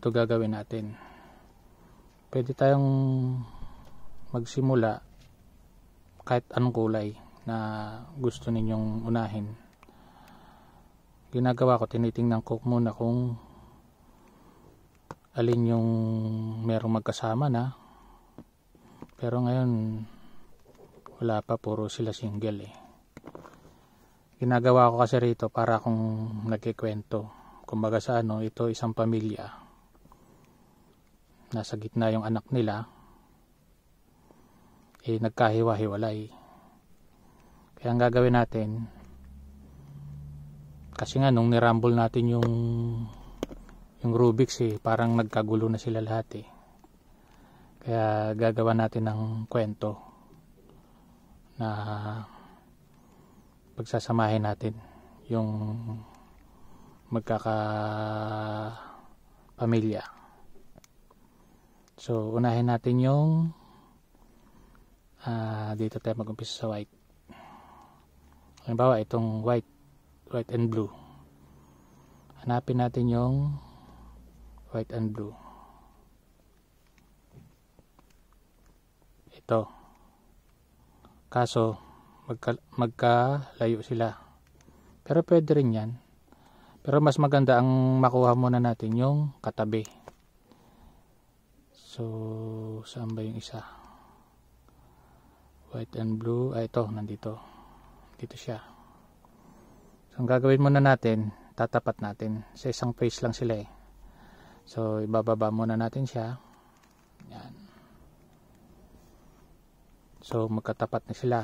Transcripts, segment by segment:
ganito gagawin natin pwede tayong magsimula kahit anong kulay na gusto ninyong unahin ginagawa ko tinitingnan ko muna kung alin yung merong magkasama na pero ngayon wala pa puro sila single eh ginagawa ko kasi rito para kung nagkikwento kumbaga sa ano ito isang pamilya nasa gitna yung anak nila eh nagkahiwa-hiwalay kaya ang gagawin natin kasi nga nung nirumble natin yung yung Rubik's eh parang nagkagulo na sila lahat eh kaya gagawa natin ng kwento na pagsasamahin natin yung magkaka pamilya So, unahin natin yung uh, dito tayo mag-umpisa sa white. Halimbawa, itong white, white and blue. Hanapin natin yung white and blue. Ito. Kaso, magka, magkalayo sila. Pero pwede rin yan. Pero mas maganda ang makuha muna natin yung katabi. So, saan ba yung isa? White and blue. Ah, ito. Nandito. Dito siya. So, ang gagawin muna natin, tatapat natin. Sa isang face lang sila eh. So, ibababa muna natin siya. Yan. So, magkatapat na sila.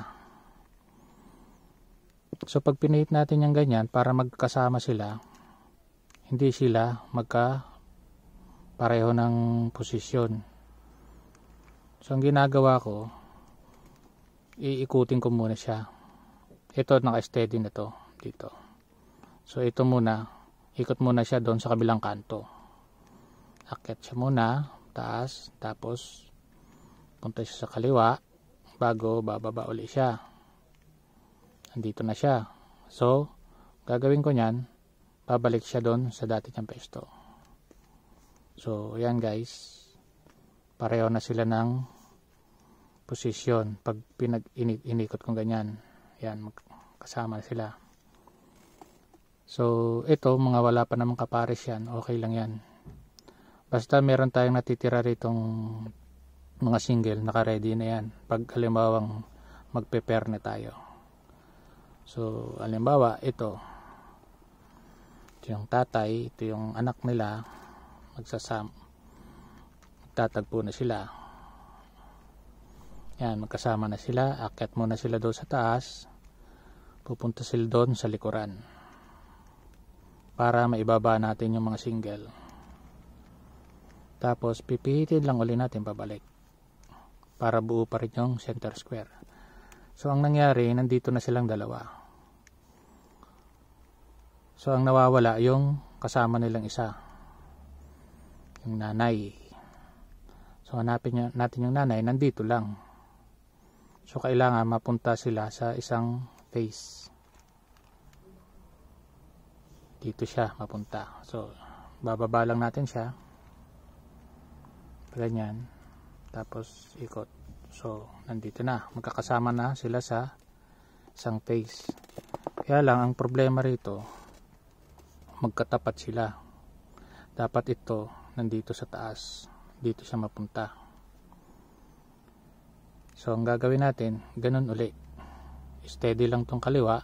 So, pag pinahit natin yung ganyan, para magkasama sila, hindi sila magka pareho ng posisyon so ang ginagawa ko iikutin ko muna siya ito naka steady na to dito so ito muna ikot muna siya doon sa kabilang kanto akit siya muna taas tapos punta siya sa kaliwa bago bababa uli siya andito na siya so gagawin ko niyan, babalik siya doon sa dati niyang pesto. So, ayan guys. Pareho na sila ng posisyon. Pag pinag-inikot kong ganyan, ayan, kasama sila. So, ito, mga wala pa namang kapares yan. Okay lang yan. Basta meron tayong natitira ritong mga single, naka-ready na yan. Pag halimbawang magpe-pair na tayo. So, halimbawa, ito. Ito yung tatay, ito yung anak nila magsasam tatagpo na sila yan magkasama na sila akyat muna sila doon sa taas pupunta sila doon sa likuran para maibaba natin yung mga single tapos pipihitin lang uli natin pabalik para buo pa rin yung center square so ang nangyari nandito na silang dalawa So ang nawawala yung kasama nilang isa yung nanay. So hanapin natin yung nanay, nandito lang. So kailangan mapunta sila sa isang face. Dito siya mapunta. So bababa lang natin siya. Ganyan. Tapos ikot. So nandito na. Magkakasama na sila sa isang face. Kaya lang ang problema rito magkatapat sila. Dapat ito nandito sa taas dito siya mapunta so ang gagawin natin ganun uli steady lang tong kaliwa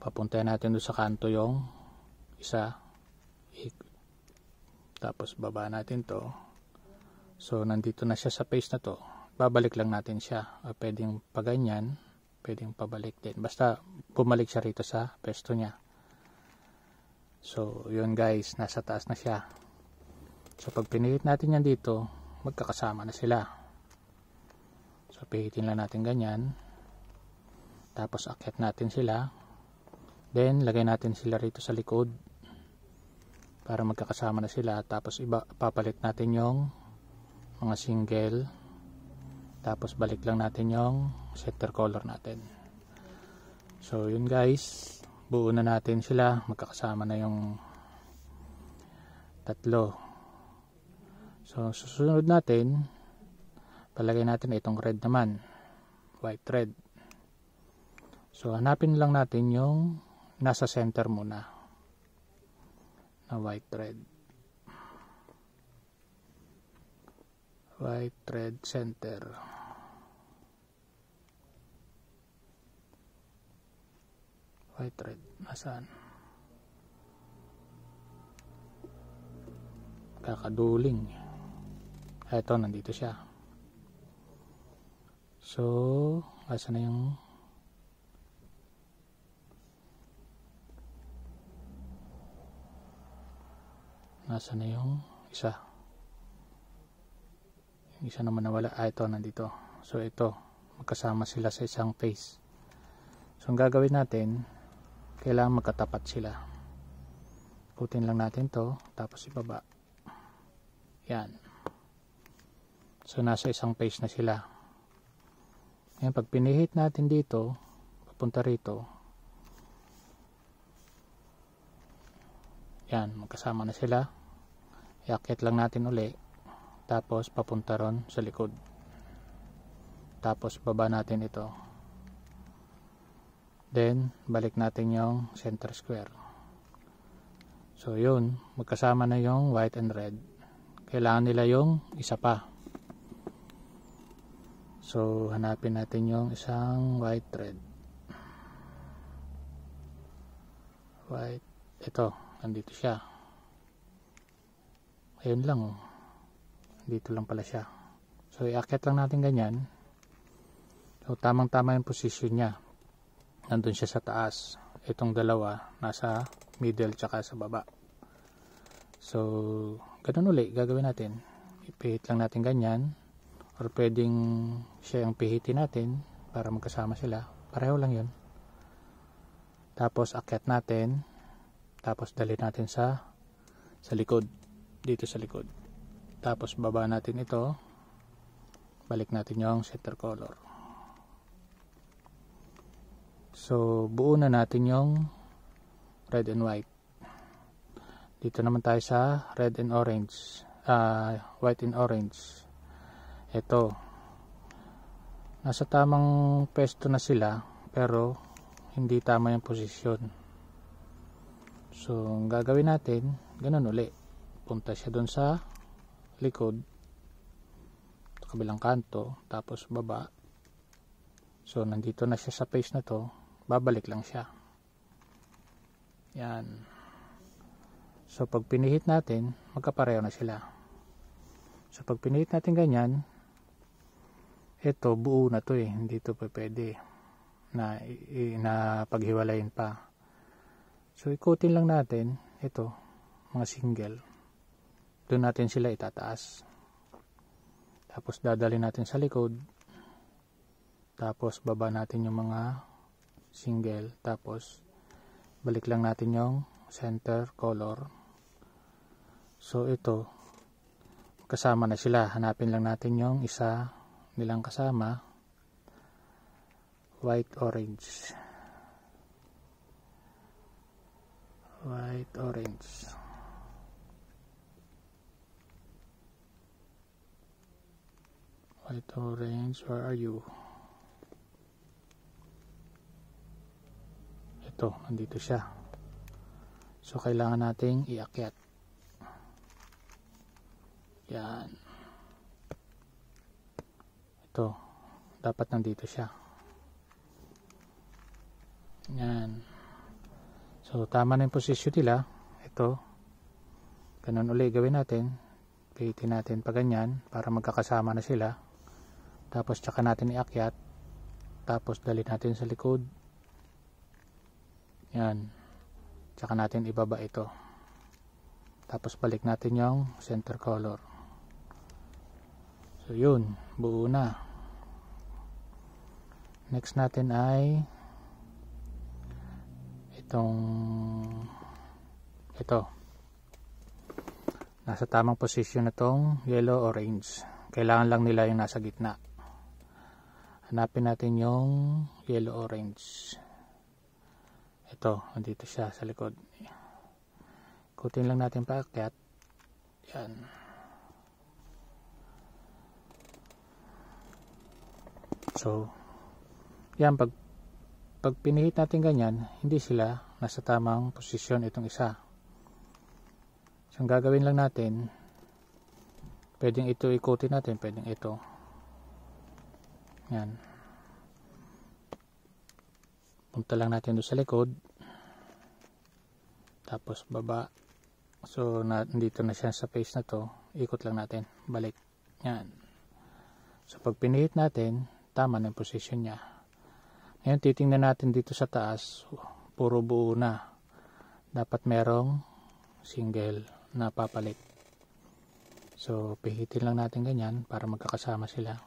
papuntayan natin doon sa kanto yung isa tapos baba natin to so nandito na siya sa face na to babalik lang natin siya o ah, pwedeng paganyan pwedeng pabalik din basta bumalik siya rito sa pesto niya so yun guys nasa taas na siya So pag pinilit natin yan dito, magkakasama na sila. So pihitin lang natin ganyan. Tapos akyat natin sila. Then lagay natin sila rito sa likod para magkakasama na sila. Tapos iba, papalit natin yung mga single. Tapos balik lang natin yung center color natin. So yun guys, buo na natin sila. Magkakasama na yung tatlo So, susunod natin, palagay natin itong red naman. White red. So, hanapin lang natin yung nasa center muna na white thread. White thread center. White thread. Nasaan? Kakaduling. Kakaduling. Eto, nandito siya. So, asa na yung nasa na yung isa yung isa naman nawala ah ito nandito so ito magkasama sila sa isang face so ang gagawin natin kailangan magkatapat sila Putin lang natin to tapos ibaba yan So nasa isang page na sila. Ayan, pag pinihit natin dito, papunta rito. Yan, magkasama na sila. Yakit lang natin uli. Tapos papunta ron sa likod. Tapos baba natin ito. Then, balik natin yung center square. So, yun. Magkasama na yung white and red. Kailangan nila yung isa pa. So, hanapin natin yung isang white thread. White. Ito. Nandito siya. Ayun lang. Oh. Dito lang pala siya. So, iakit lang natin ganyan. So, tamang-tama yung position niya. Nandun siya sa taas. Itong dalawa, nasa middle tsaka sa baba. So, ganun uli. Gagawin natin. Ipihit lang natin ganyan or pwedeng siya yung pihitin natin para magkasama sila pareho lang yun tapos akyat natin tapos dali natin sa sa likod dito sa likod tapos baba natin ito balik natin yung center color so buo na natin yung red and white dito naman tayo sa red and orange uh, white and orange eto nasa tamang pwesto na sila pero hindi tama yung posisyon so ang gagawin natin ganun uli punta siya dun sa likod sa kabilang kanto tapos baba so nandito na siya sa face na to babalik lang siya yan so pag pinihit natin magkapareho na sila so pag pinihit natin ganyan eto buo na to eh hindi to pa pwede na, i, na paghiwalayin pa so ikutin lang natin ito mga single doon natin sila itataas tapos dadali natin sa likod tapos baba natin yung mga single tapos balik lang natin yung center color so ito kasama na sila hanapin lang natin yung isa nilang kasama white orange white orange white orange where are you ito nandito siya so kailangan nating iakyat yan to dapat nandito siya yan so tama na yung position nila ito ganun uli gawin natin pilitin natin pa ganyan para magkakasama na sila tapos tsaka natin iakyat tapos dali natin sa likod yan tsaka natin ibaba ito tapos balik natin yung center color so yun buo na next natin ay itong ito nasa tamang position na tong yellow orange kailangan lang nila yung nasa gitna hanapin natin yung yellow orange ito andito siya sa likod kutin lang natin pa kaya yan so yan, pag, pag pinihit natin ganyan, hindi sila nasa tamang posisyon itong isa. So, ang gagawin lang natin, pwedeng ito ikutin natin, pwedeng ito. Yan. Punta lang natin doon sa likod. Tapos baba. So, na, dito na siya sa face na to. Ikot lang natin. Balik. Yan. So, pag pinihit natin, tama na yung position niya. Ngayon, titingnan natin dito sa taas. Puro buo na. Dapat merong single na papalit. So, pihitin lang natin ganyan para magkakasama sila.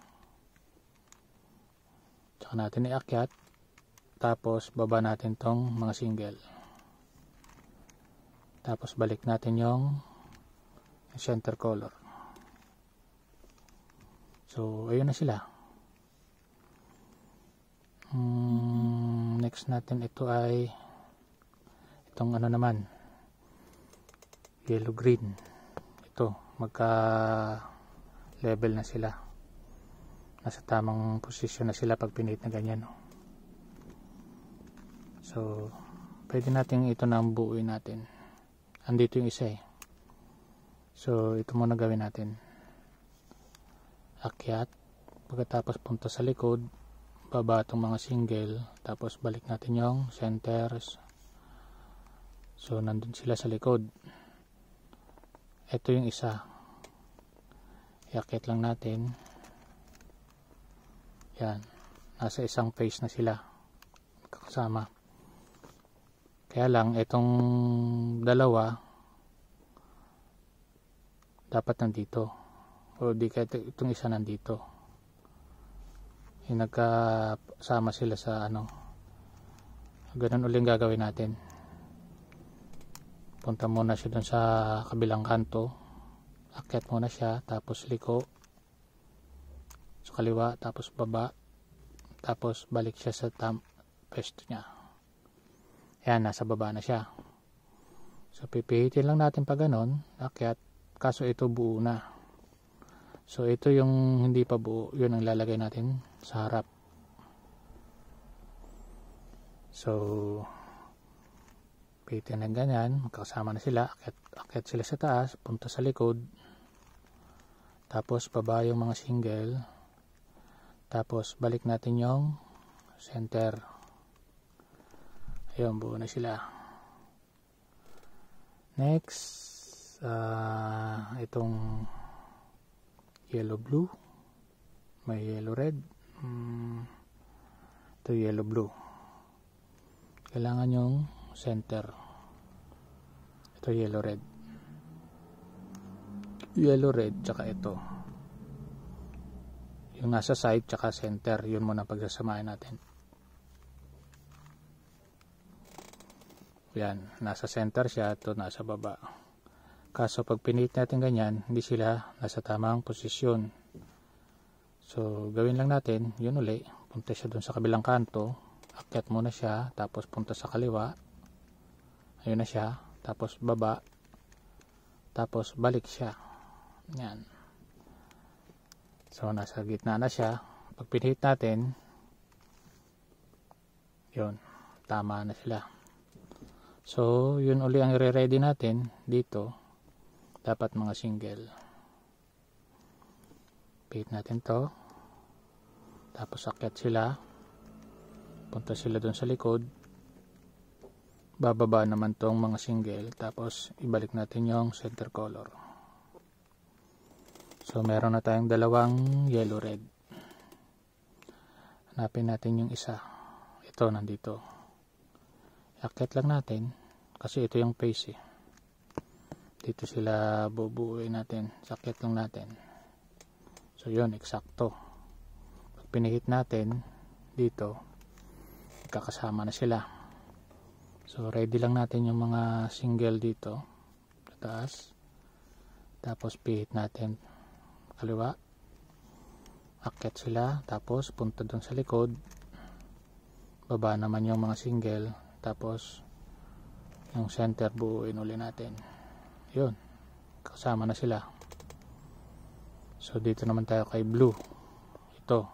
Tsaka natin iakyat. Tapos, baba natin tong mga single. Tapos, balik natin yung center color. So, ayun na sila. Mm, next natin ito ay itong ano naman yellow green ito magka level na sila nasa tamang posisyon na sila pag pinit na ganyan no? Oh. so pwede natin ito na ang buuin natin andito yung isa eh so ito muna gawin natin akyat pagkatapos punta sa likod baba itong mga single tapos balik natin yung centers so nandun sila sa likod ito yung isa yakit lang natin yan nasa isang face na sila kakasama kaya lang itong dalawa dapat nandito o di kaya itong isa nandito yung nagkasama sila sa ano ganun uling gagawin natin punta muna siya dun sa kabilang kanto akyat muna siya tapos liko sa kaliwa tapos baba tapos balik siya sa tam pwesto niya yan nasa baba na siya so pipihitin lang natin pa ganun akyat kaso ito buo na so ito yung hindi pa buo yun ang lalagay natin sa harap. So, pitin na ganyan, magkasama na sila, akit, akit sila sa taas, punta sa likod, tapos baba yung mga single, tapos balik natin yung center. Ayun, buo na sila. Next, uh, itong yellow blue, may yellow red, mm, to yellow blue kailangan yung center ito yellow red yellow red tsaka ito yung nasa side tsaka center yun muna pagsasamahin natin yan nasa center siya to nasa baba kaso pag pinit natin ganyan hindi sila nasa tamang posisyon So, gawin lang natin, yun uli. Punta siya dun sa kabilang kanto. Akyat muna siya, tapos punta sa kaliwa. Ayun na siya. Tapos baba. Tapos balik siya. Yan. So, nasa gitna na siya. Pag pinhit natin, yun, tama na sila. So, yun uli ang i-ready natin dito. Dapat mga single paint natin to tapos akyat sila punta sila dun sa likod bababa naman tong mga single tapos ibalik natin yung center color so meron na tayong dalawang yellow red hanapin natin yung isa ito nandito akit lang natin kasi ito yung face eh. dito sila bubuuin natin sakit lang natin so yun eksakto pag pinihit natin dito kakasama na sila so ready lang natin yung mga single dito taas tapos pihit natin kaliwa akit sila tapos punta dun sa likod baba naman yung mga single tapos yung center buuin uli natin yun kasama na sila So dito naman tayo kay blue. Ito.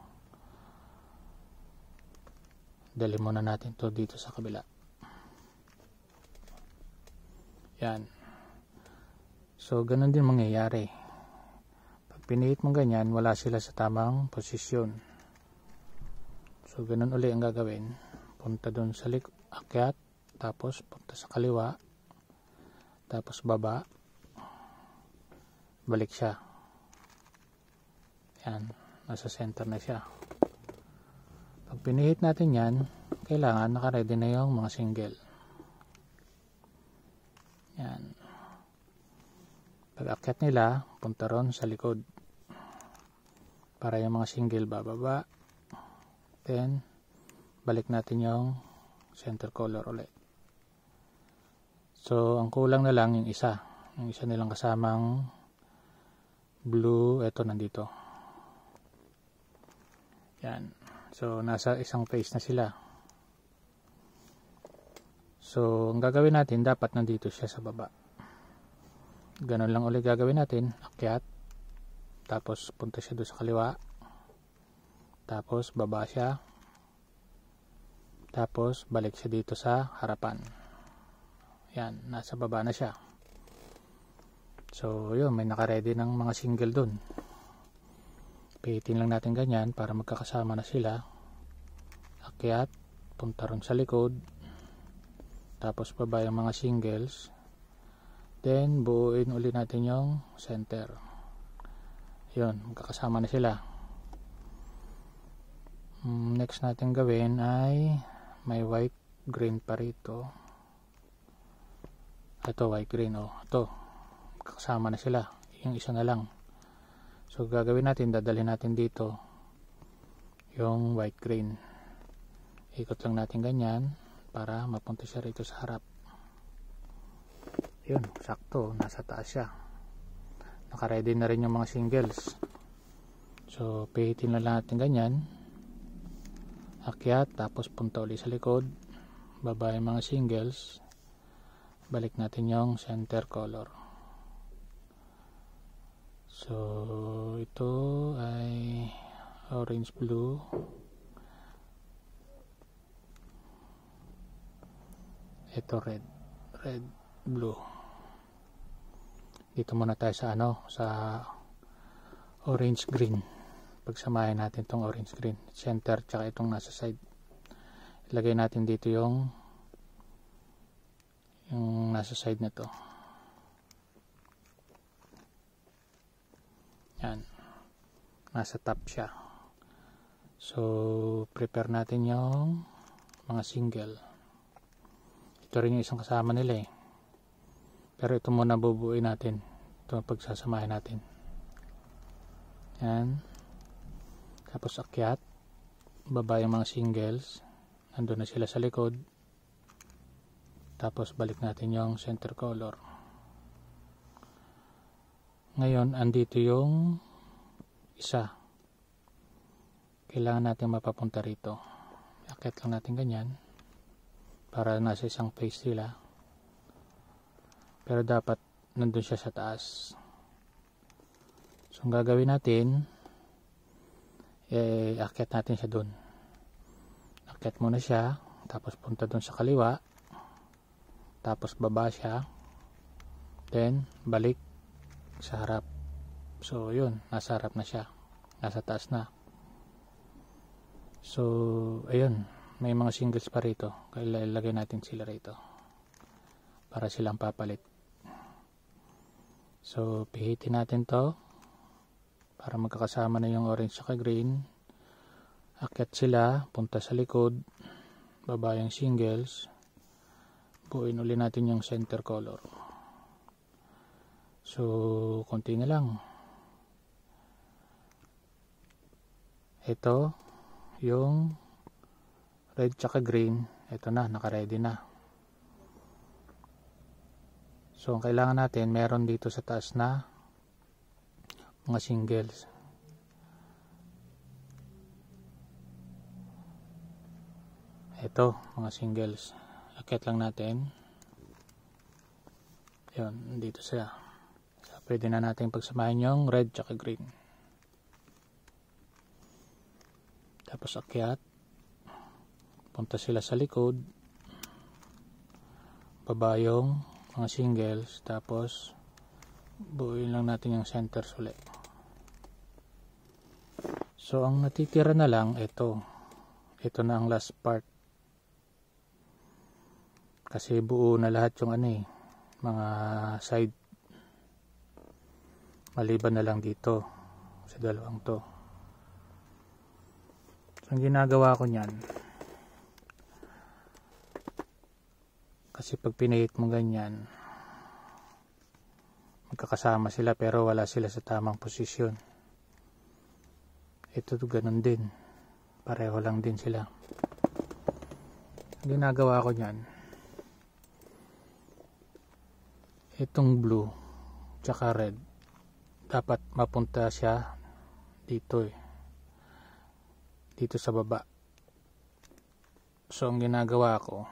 Dali muna natin to dito sa kabila. Yan. So ganun din mangyayari. Pag pinihit mo ganyan, wala sila sa tamang posisyon. So ganun uli ang gagawin. Punta doon sa lik tapos punta sa kaliwa, tapos baba. Balik siya. Yan, nasa center na siya. Pag pinihit natin yan, kailangan nakaready na yung mga single. Yan. Pag akyat nila, punta ron sa likod. Para yung mga single bababa. Then, balik natin yung center color ulit. So, ang kulang na lang yung isa. Yung isa nilang kasamang blue, eto nandito. Yan. So, nasa isang face na sila. So, ang gagawin natin, dapat nandito siya sa baba. Ganun lang ulit gagawin natin. Akyat. Tapos, punta siya doon sa kaliwa. Tapos, baba siya. Tapos, balik siya dito sa harapan. Yan, nasa baba na siya. So, yun, may nakaredy ng mga single doon. Pihitin lang natin ganyan para magkakasama na sila. Akyat, punta ron sa likod. Tapos baba yung mga singles. Then buuin uli natin yung center. Yun, magkakasama na sila. Mm, next natin gawin ay may white green pa rito. Ito white green oh. Ito. magkakasama na sila. Yung isa na lang. So gagawin natin, dadalhin natin dito yung white crane. Ikot lang natin ganyan para mapunta siya rito sa harap. Yun, sakto, nasa taas siya. Nakaready na rin yung mga singles. So pihitin lang natin ganyan. Akyat, tapos punta ulit sa likod. Baba yung mga singles. Balik natin yung center color. So, ito ay orange blue. Ito red, red blue. Dito muna tayo sa ano, sa orange green. Pagsamahin natin tong orange green, center tsaka itong nasa side. Ilagay natin dito yung yung nasa side na to. nasa top siya so prepare natin yung mga single ito rin yung isang kasama nila eh pero ito muna bubuuin natin ito pagsasamahin natin yan tapos akyat baba yung mga singles nandun na sila sa likod tapos balik natin yung center color ngayon andito yung isa kailangan natin mapapunta rito akit lang natin ganyan para nasa isang face sila pero dapat nandun siya sa taas so ang gagawin natin eh akit natin siya dun akit muna siya tapos punta dun sa kaliwa tapos baba siya then balik sa harap So, yun. Nasa harap na siya. Nasa taas na. So, ayun. May mga singles pa rito. Kaya ilagay natin sila rito. Para silang papalit. So, pihitin natin to. Para magkakasama na yung orange sa green. Akyat sila. Punta sa likod. Baba yung singles. Buuin uli natin yung center color. So, konti na lang. ito yung red tsaka green ito na nakaready na so ang kailangan natin meron dito sa taas na mga singles ito mga singles akit lang natin yun dito siya pwede na natin pagsamahin yung red tsaka green tapos akyat punta sila sa likod babayong mga singles tapos buuin lang natin yung center ulit so ang natitira na lang ito ito na ang last part kasi buo na lahat yung ano eh mga side maliban na lang dito sa dalawang to ang ginagawa ko niyan kasi pag pinahit mo ganyan magkakasama sila pero wala sila sa tamang posisyon ito ganun din pareho lang din sila ginagawa ko niyan itong blue tsaka red dapat mapunta siya dito eh dito sa baba so ang ginagawa ko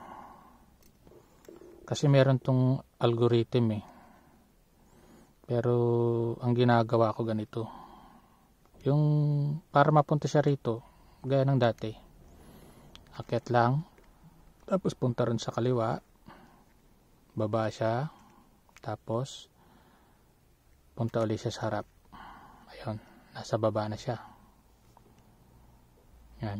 kasi meron tong algorithm eh pero ang ginagawa ko ganito yung para mapunta siya rito gaya ng dati akit lang tapos punta rin sa kaliwa baba siya tapos punta ulit siya sa harap ayun nasa baba na siya yan.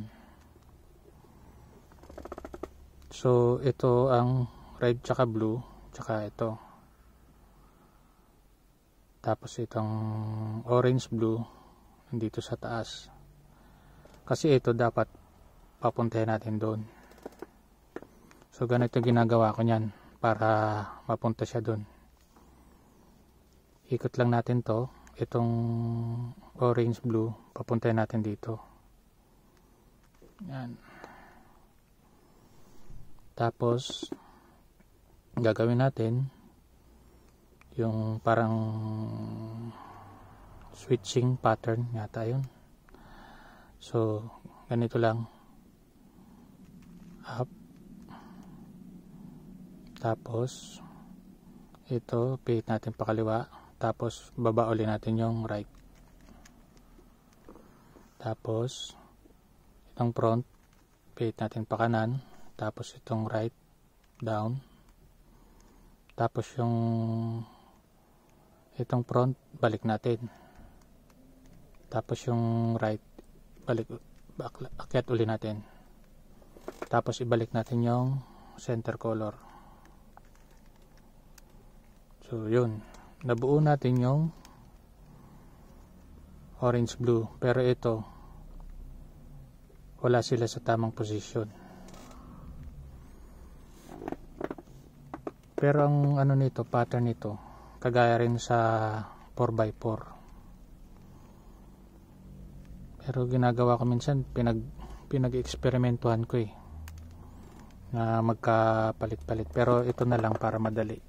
So, ito ang red tsaka blue tsaka ito. Tapos itong orange blue dito sa taas. Kasi ito dapat papuntahin natin doon. So, ganito ginagawa ko niyan para mapunta siya doon. Ikot lang natin to. Itong orange blue papuntahin natin dito. Yan. Tapos, gagawin natin yung parang switching pattern yata yun. So, ganito lang. Up. Tapos, ito, pihit natin pakaliwa. Tapos, baba uli natin yung right. Tapos, ng front pihit natin pa kanan tapos itong right down tapos yung itong front balik natin tapos yung right balik akyat uli natin tapos ibalik natin yung center color so yun nabuo natin yung orange blue pero ito wala sila sa tamang posisyon pero ang ano nito pattern nito kagaya rin sa 4x4 pero ginagawa ko minsan pinag pinag-eksperimentuhan ko eh na magkapalit-palit pero ito na lang para madali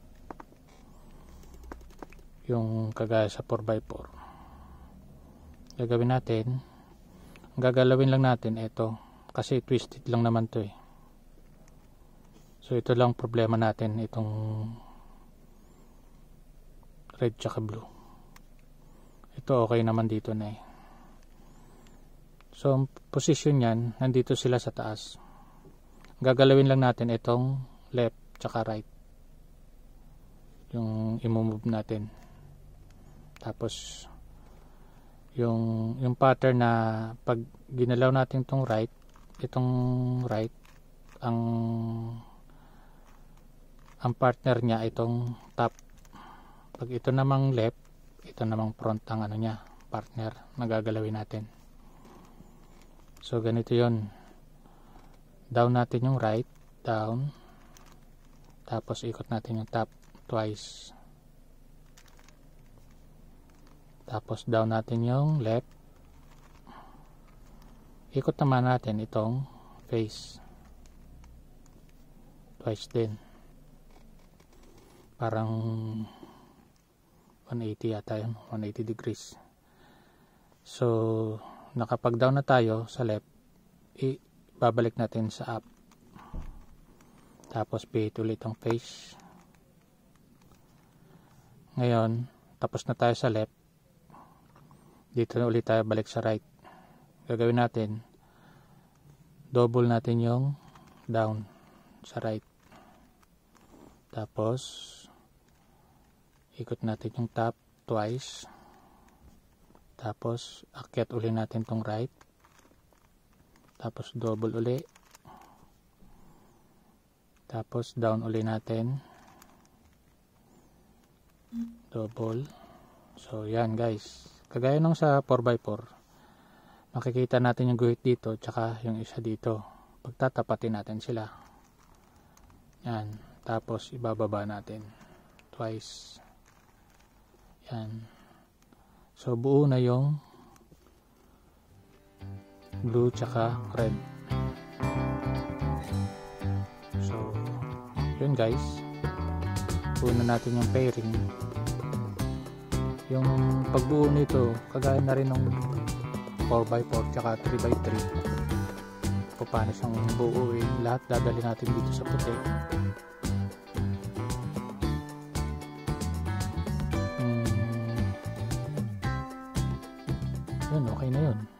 yung kagaya sa 4x4 gagawin natin gagalawin lang natin ito kasi twisted lang naman to eh so ito lang problema natin itong red tsaka blue ito okay naman dito na eh so position yan nandito sila sa taas gagalawin lang natin itong left tsaka right yung imumove natin tapos yung yung pattern na pag ginalaw natin tong right itong right ang ang partner niya itong top pag ito namang left ito namang front ang ano niya partner na natin so ganito yon down natin yung right down tapos ikot natin yung top twice Tapos down natin yung left. Ikot naman natin itong face. Twice din. Parang 180 yata yun. 180 degrees. So, nakapag down na tayo sa left, ibabalik natin sa up. Tapos, pihit ulit ang face. Ngayon, tapos na tayo sa left dito na ulit tayo balik sa right gagawin natin double natin yung down sa right tapos ikot natin yung top twice tapos akyat uli natin tong right tapos double uli tapos down uli natin double so yan guys Kagaya nung sa 4x4, makikita natin yung guhit dito tsaka yung isa dito. Pagtatapatin natin sila. Yan. Tapos ibababa natin. Twice. Yan. So buo na yung blue tsaka red. So yun guys. Buo na natin yung pairing yung pagbuo nito kagaya na rin ng 4x4 tsaka 3x3 pa paano siyang buuin lahat dadali natin dito sa puti hmm. yun okay na yun